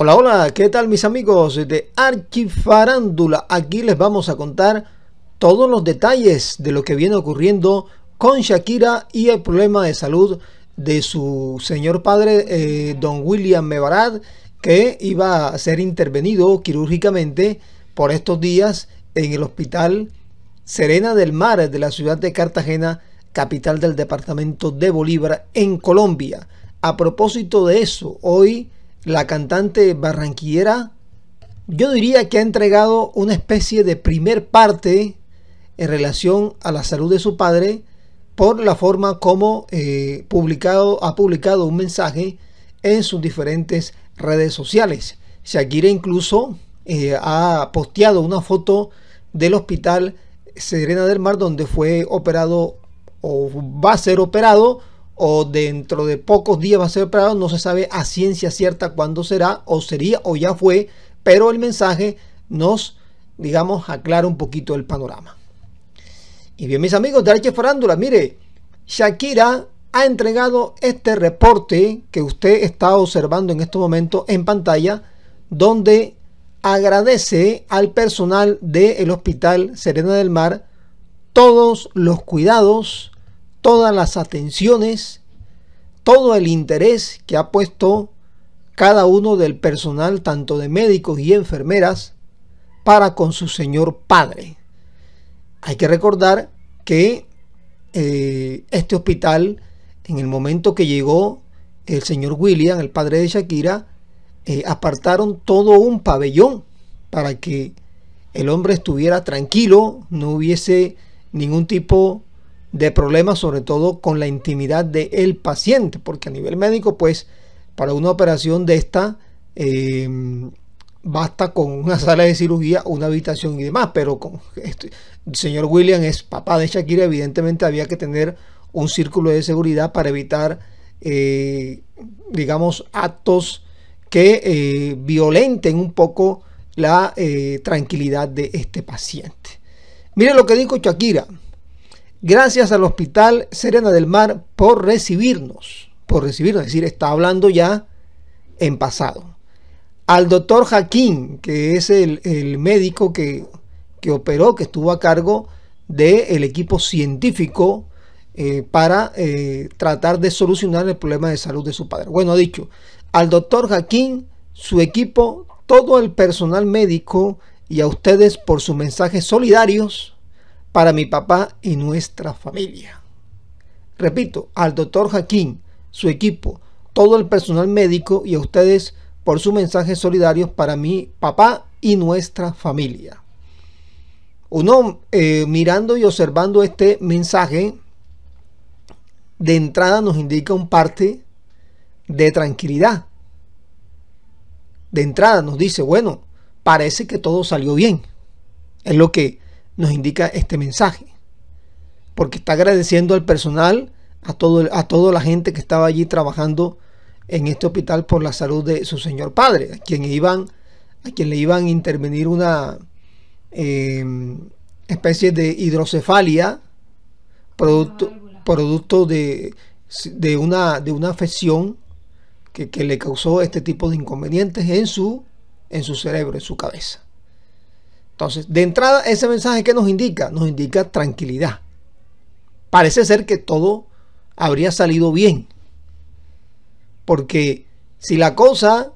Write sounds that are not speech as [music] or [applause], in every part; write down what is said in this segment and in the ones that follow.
Hola, hola, ¿qué tal mis amigos de Archifarándula? Aquí les vamos a contar todos los detalles de lo que viene ocurriendo con Shakira y el problema de salud de su señor padre, eh, don William Mebarat, que iba a ser intervenido quirúrgicamente por estos días en el hospital Serena del Mar de la ciudad de Cartagena, capital del departamento de Bolívar, en Colombia. A propósito de eso, hoy la cantante barranquillera, yo diría que ha entregado una especie de primer parte en relación a la salud de su padre por la forma como eh, publicado, ha publicado un mensaje en sus diferentes redes sociales. Shakira incluso eh, ha posteado una foto del hospital Serena del Mar donde fue operado o va a ser operado o dentro de pocos días va a ser operado no se sabe a ciencia cierta cuándo será o sería o ya fue, pero el mensaje nos, digamos, aclara un poquito el panorama. Y bien, mis amigos de forándula Farándula, mire, Shakira ha entregado este reporte que usted está observando en este momento en pantalla, donde agradece al personal del Hospital Serena del Mar todos los cuidados, todas las atenciones, todo el interés que ha puesto cada uno del personal, tanto de médicos y enfermeras, para con su Señor Padre. Hay que recordar que eh, este hospital, en el momento que llegó el señor William, el padre de Shakira, eh, apartaron todo un pabellón para que el hombre estuviera tranquilo, no hubiese ningún tipo de problemas, sobre todo con la intimidad del el paciente, porque a nivel médico, pues, para una operación de esta, em, basta con una [laughs] sala de cirugía, una habitación y demás, pero con el señor William es papá de Shakira, evidentemente había que tener un círculo de seguridad para evitar, eh, digamos, actos que eh, violenten un poco la eh, tranquilidad de este paciente. Mire lo que dijo Shakira. Gracias al Hospital Serena del Mar por recibirnos, por recibirnos, es decir, está hablando ya en pasado. Al doctor Jaquín, que es el, médico que, operó, que estuvo a cargo del equipo científico eh, para eh, tratar de solucionar el problema de salud de su padre. Bueno, dicho, al doctor Jaquín, su equipo, todo el personal médico y a ustedes por sus mensajes solidarios para mi papá y nuestra familia. Repito, al doctor Jaquín, su equipo, todo el personal médico y a ustedes por su mensaje solidario. para mi papá y nuestra familia. Uno eh, mirando y observando este mensaje, de entrada nos indica un parte de tranquilidad. De entrada nos dice, bueno, parece que todo salió bien. Es lo que nos indica este mensaje. Porque está agradeciendo al personal, a, todo, a toda la gente que estaba allí trabajando en este hospital por la salud de su señor padre, a quien, iban, a quien le iban a intervenir una em, especie de hidrocefalia, producto, producto de, de, una, de una afección que, que, le causó este tipo de inconvenientes en su, en su cerebro, en su cabeza. Entonces, de entrada, ese mensaje que nos indica, nos indica tranquilidad. Parece ser que todo habría salido bien. Porque si la cosa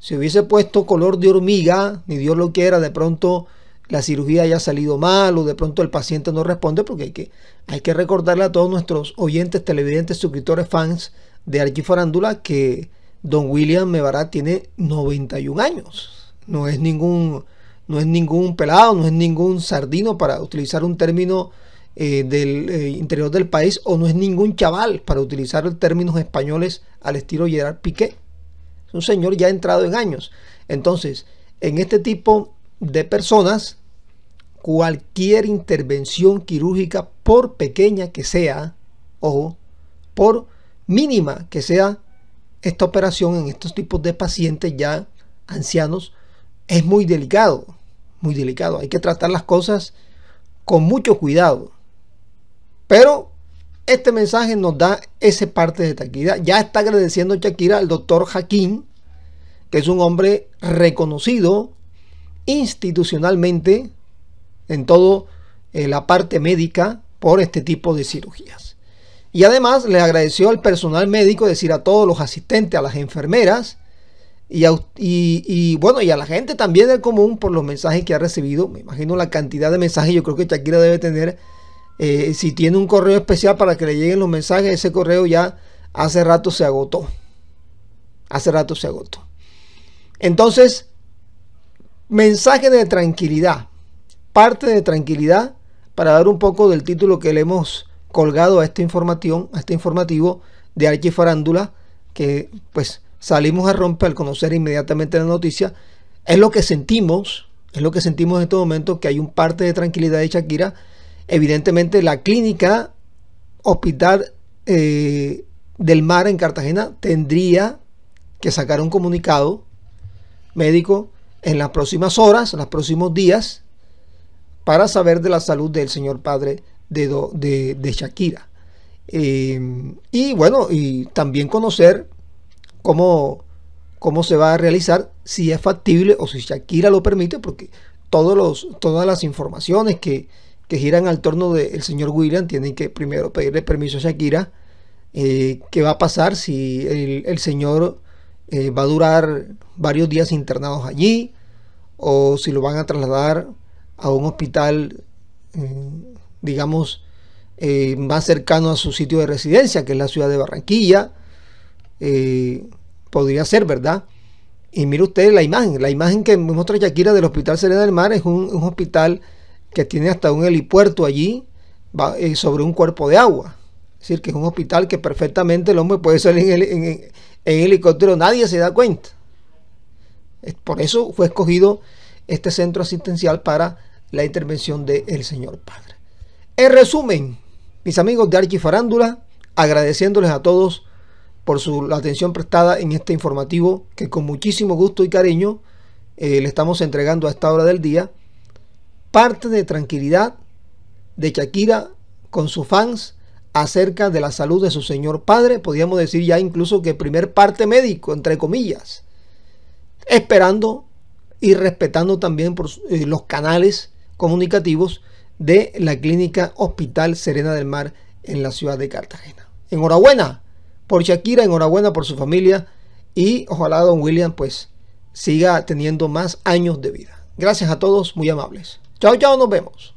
se hubiese puesto color de hormiga, ni Dios lo quiera, de pronto la cirugía haya salido mal o de pronto el paciente no responde, porque hay que, hay que recordarle a todos nuestros oyentes, televidentes, suscriptores, fans de Archifarándula que don William Mebará tiene 91 años. No es ningún no es ningún pelado, no es ningún sardino, para utilizar un término eh, del eh, interior del país, o no es ningún chaval, para utilizar términos españoles al estilo Gerard Piqué. Es un señor ya entrado en años. Entonces, en este tipo de personas, cualquier intervención quirúrgica, por pequeña que sea, ojo, por mínima que sea esta operación en estos tipos de pacientes ya ancianos, es muy delicado muy delicado. Hay que tratar las cosas con mucho cuidado. Pero este mensaje nos da ese parte de Shakira. Ya está agradeciendo Shakira al doctor Jaquín, que es un hombre reconocido institucionalmente en todo eh, la parte médica por este tipo de cirugías. Y además le agradeció al personal médico, es decir, a todos los asistentes, a las enfermeras, y, bueno, y a la gente también del común por los mensajes que ha recibido. Me imagino la cantidad de mensajes. Yo creo que Shakira debe tener, eh, si tiene un correo especial para que le lleguen los mensajes, ese correo ya hace rato se agotó. Hace rato se agotó. Entonces, mensaje de tranquilidad. Parte de tranquilidad para dar un poco del título que le hemos colgado a esta información, a este informativo de Archifarándula, que pues salimos a romper al conocer inmediatamente la noticia, es lo que sentimos, es lo que sentimos en este momento, que hay un parte de tranquilidad de Shakira. Evidentemente la clínica hospital eh, del mar en Cartagena tendría que sacar un comunicado médico en las próximas horas, en los próximos días, para saber de la salud del señor padre de, de, Shakira. Eh, y bueno, y también conocer cómo, se va a realizar, si es factible o si Shakira lo permite, porque todos los, todas las informaciones que, giran al torno del señor William tienen que primero pedirle permiso a Shakira. Eh, qué va a pasar si el, señor eh, va a durar varios días internados allí o si lo van a trasladar a un hospital, eh, digamos, más cercano a su sitio de residencia, que es la ciudad de Barranquilla, eh, podría ser, ¿verdad? Y mire usted la imagen, la imagen que muestra Shakira del Hospital Serena del Mar es un, hospital que tiene hasta un helipuerto allí eh, sobre un cuerpo de agua. Es decir, que es un hospital que perfectamente el hombre puede salir en, helicóptero, nadie se da cuenta. Por eso fue escogido este centro asistencial para la intervención del Señor Padre. En resumen, mis amigos de Archifarándula, agradeciéndoles a todos por su la atención prestada en este informativo que con muchísimo gusto y cariño eh, le estamos entregando a esta hora del día. Parte de tranquilidad de Shakira con sus fans acerca de la salud de su señor padre, podríamos decir ya incluso que primer parte médico, entre comillas, esperando y respetando también eh, los canales comunicativos de la clínica Hospital Serena del Mar en la ciudad de Cartagena. Enhorabuena por Shakira, enhorabuena por su familia y ojalá don William pues siga teniendo más años de vida. Gracias a todos, muy amables. Chao, chao, nos vemos.